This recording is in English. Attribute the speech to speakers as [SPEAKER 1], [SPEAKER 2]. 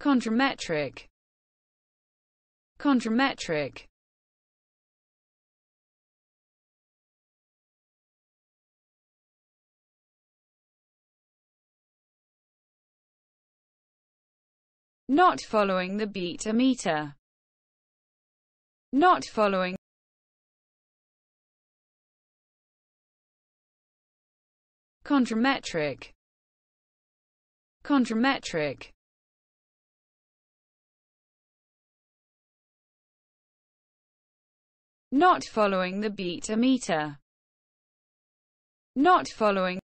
[SPEAKER 1] Contrametric Contrametric Not following the beat a meter. Not following Contrametric Contrametric not following the beat a meter, not following